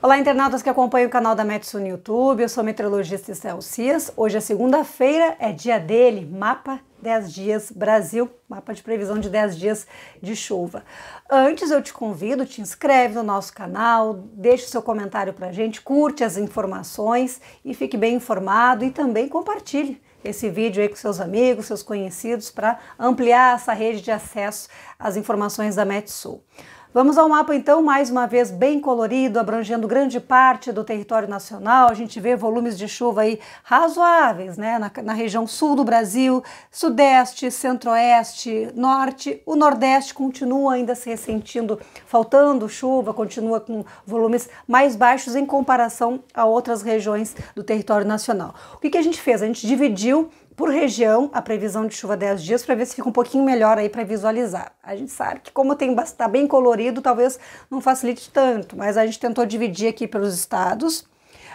Olá, internautas que acompanham o canal da Metsu no YouTube, eu sou meteorologista Isel Hoje é segunda-feira, é dia dele, mapa 10 dias Brasil, mapa de previsão de 10 dias de chuva. Antes eu te convido, te inscreve no nosso canal, o seu comentário pra gente, curte as informações e fique bem informado e também compartilhe esse vídeo aí com seus amigos, seus conhecidos para ampliar essa rede de acesso às informações da Metsul. Vamos ao mapa então, mais uma vez bem colorido, abrangendo grande parte do território nacional. A gente vê volumes de chuva aí razoáveis, né? Na, na região sul do Brasil, sudeste, centro-oeste, norte. O nordeste continua ainda se ressentindo, faltando chuva, continua com volumes mais baixos em comparação a outras regiões do território nacional. O que, que a gente fez? A gente dividiu por região a previsão de chuva 10 dias para ver se fica um pouquinho melhor aí para visualizar. A gente sabe que como tem está bem colorido, talvez não facilite tanto, mas a gente tentou dividir aqui pelos estados.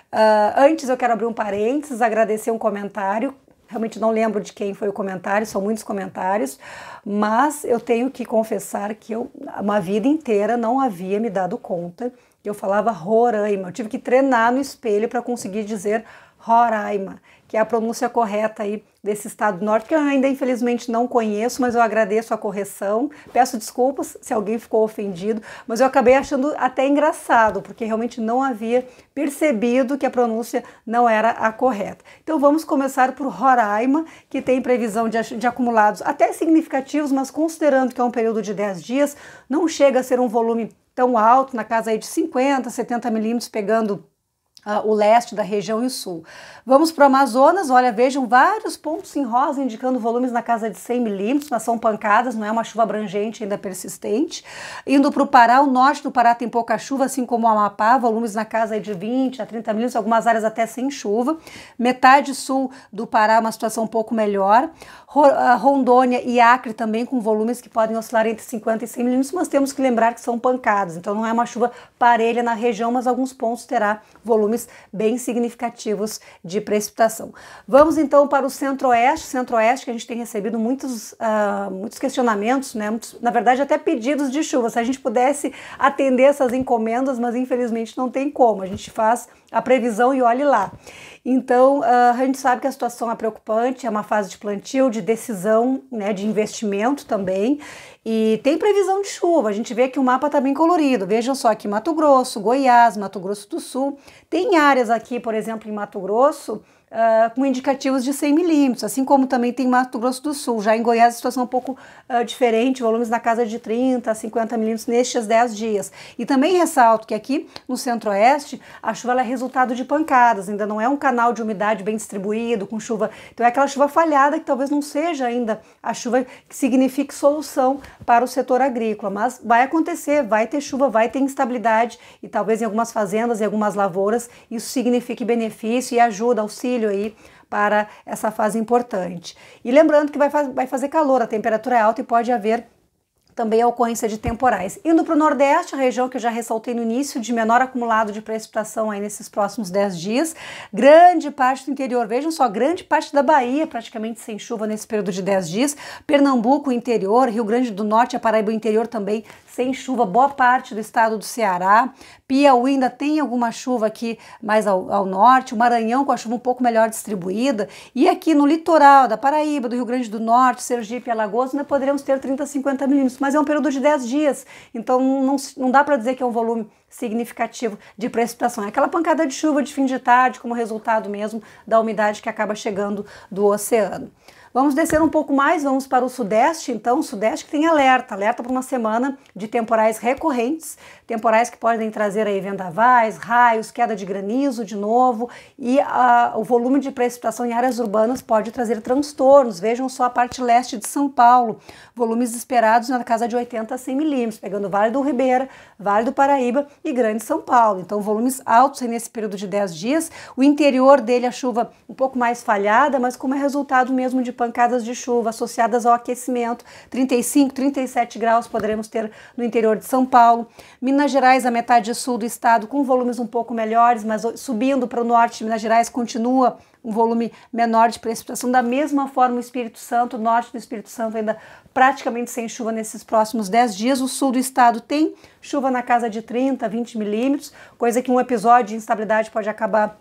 Uh, antes eu quero abrir um parênteses, agradecer um comentário. Realmente não lembro de quem foi o comentário, são muitos comentários, mas eu tenho que confessar que eu, uma vida inteira, não havia me dado conta eu falava Roraima. Eu tive que treinar no espelho para conseguir dizer Roraima, que é a pronúncia correta aí desse estado do norte, que eu ainda infelizmente não conheço, mas eu agradeço a correção. Peço desculpas se alguém ficou ofendido, mas eu acabei achando até engraçado, porque realmente não havia percebido que a pronúncia não era a correta. Então vamos começar por Roraima, que tem previsão de, de acumulados até significativos, mas considerando que é um período de 10 dias, não chega a ser um volume tão alto, na casa aí de 50, 70 milímetros, pegando Uh, o leste da região e o sul. Vamos para o Amazonas, olha, vejam vários pontos em rosa indicando volumes na casa de 100 milímetros, mas são pancadas, não é uma chuva abrangente, ainda persistente. Indo para o Pará, o norte do Pará tem pouca chuva, assim como o Amapá, volumes na casa de 20 a 30 milímetros, algumas áreas até sem chuva. Metade sul do Pará, uma situação um pouco melhor. Ah, Rondônia e Acre também com volumes que podem oscilar entre 50 e 100 milímetros, mas temos que lembrar que são pancadas, então não é uma chuva parelha na região, mas alguns pontos terá volume volumes bem significativos de precipitação. Vamos então para o centro-oeste, centro-oeste que a gente tem recebido muitos, uh, muitos questionamentos, né? Muitos, na verdade até pedidos de chuva, se a gente pudesse atender essas encomendas, mas infelizmente não tem como, a gente faz a previsão e olhe lá. Então, uh, a gente sabe que a situação é preocupante, é uma fase de plantio, de decisão, né, de investimento também, e tem previsão de chuva. A gente vê que o mapa está bem colorido. Vejam só aqui Mato Grosso, Goiás, Mato Grosso do Sul, tem tem áreas aqui, por exemplo, em Mato Grosso, Uh, com indicativos de 100 milímetros, assim como também tem Mato Grosso do Sul. Já em Goiás a situação é um pouco uh, diferente, volumes na casa de 30 a 50 milímetros nestes 10 dias. E também ressalto que aqui no centro-oeste a chuva é resultado de pancadas, ainda não é um canal de umidade bem distribuído, com chuva. Então é aquela chuva falhada que talvez não seja ainda a chuva que signifique solução para o setor agrícola, mas vai acontecer, vai ter chuva, vai ter instabilidade e talvez em algumas fazendas, e algumas lavouras, isso signifique benefício e ajuda, auxílio aí para essa fase importante. E lembrando que vai, faz, vai fazer calor, a temperatura é alta e pode haver também a ocorrência de temporais. Indo para o Nordeste, a região que eu já ressaltei no início, de menor acumulado de precipitação aí nesses próximos 10 dias, grande parte do interior, vejam só, grande parte da Bahia praticamente sem chuva nesse período de 10 dias, Pernambuco, interior, Rio Grande do Norte, a Paraíba, interior também sem chuva, boa parte do estado do Ceará, Piauí ainda tem alguma chuva aqui mais ao, ao norte, o Maranhão com a chuva um pouco melhor distribuída, e aqui no litoral da Paraíba, do Rio Grande do Norte, Sergipe, Alagoas, ainda poderemos ter 30, 50 milímetros, mas é um período de 10 dias. Então não, não dá para dizer que é um volume significativo de precipitação. É aquela pancada de chuva de fim de tarde, como resultado mesmo da umidade que acaba chegando do oceano. Vamos descer um pouco mais, vamos para o sudeste, então, o sudeste que tem alerta, alerta para uma semana de temporais recorrentes, temporais que podem trazer aí vendavais, raios, queda de granizo de novo, e ah, o volume de precipitação em áreas urbanas pode trazer transtornos. Vejam só a parte leste de São Paulo, volumes esperados na casa de 80 a 100 milímetros, pegando Vale do Ribeira, Vale do Paraíba e Grande São Paulo. Então, volumes altos nesse período de 10 dias. O interior dele, a chuva um pouco mais falhada, mas como é resultado mesmo de pancadas de chuva associadas ao aquecimento. 35, 37 graus poderemos ter no interior de São Paulo. Minas Gerais, a metade sul do estado, com volumes um pouco melhores, mas subindo para o norte de Minas Gerais, continua um volume menor de precipitação. Da mesma forma, o Espírito Santo, o norte do Espírito Santo, ainda praticamente sem chuva nesses próximos 10 dias. O sul do estado tem chuva na casa de 30, 20 milímetros, coisa que um episódio de instabilidade pode acabar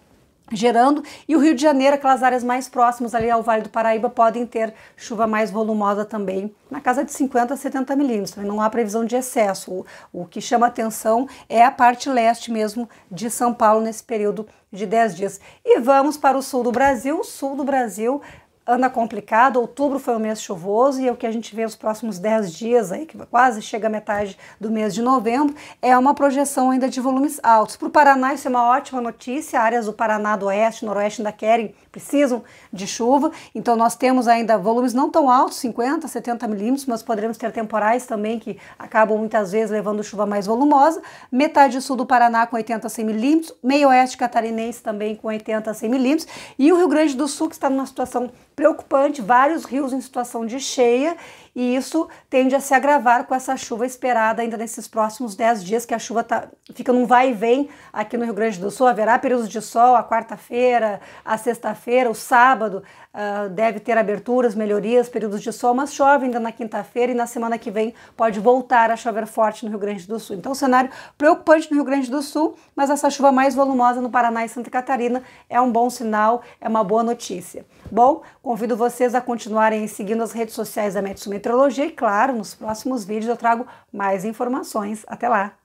gerando, e o Rio de Janeiro, aquelas áreas mais próximas ali ao Vale do Paraíba, podem ter chuva mais volumosa também, na casa de 50 a 70 milímetros, não há previsão de excesso. O, o que chama atenção é a parte leste mesmo de São Paulo nesse período de 10 dias. E vamos para o sul do Brasil, o sul do Brasil anda complicado, outubro foi um mês chuvoso e é o que a gente vê nos próximos 10 dias aí, que quase chega a metade do mês de novembro, é uma projeção ainda de volumes altos. Para o Paraná isso é uma ótima notícia, áreas do Paraná do Oeste, Noroeste ainda querem, precisam de chuva, então nós temos ainda volumes não tão altos, 50, 70 milímetros, mas poderemos ter temporais também que acabam muitas vezes levando chuva mais volumosa, metade sul do Paraná com 80, a 100 milímetros, meio oeste catarinense também com 80, a 100 milímetros, e o Rio Grande do Sul que está numa situação preocupante, vários rios em situação de cheia e isso tende a se agravar com essa chuva esperada ainda nesses próximos 10 dias, que a chuva tá, fica num vai e vem aqui no Rio Grande do Sul. Haverá períodos de sol a quarta-feira, a sexta-feira, o sábado uh, deve ter aberturas, melhorias, períodos de sol, mas chove ainda na quinta-feira e na semana que vem pode voltar a chover forte no Rio Grande do Sul. Então, cenário preocupante no Rio Grande do Sul, mas essa chuva mais volumosa no Paraná e Santa Catarina é um bom sinal, é uma boa notícia. Bom, convido vocês a continuarem seguindo as redes sociais da Metsumet Metrologia e, claro, nos próximos vídeos eu trago mais informações. Até lá!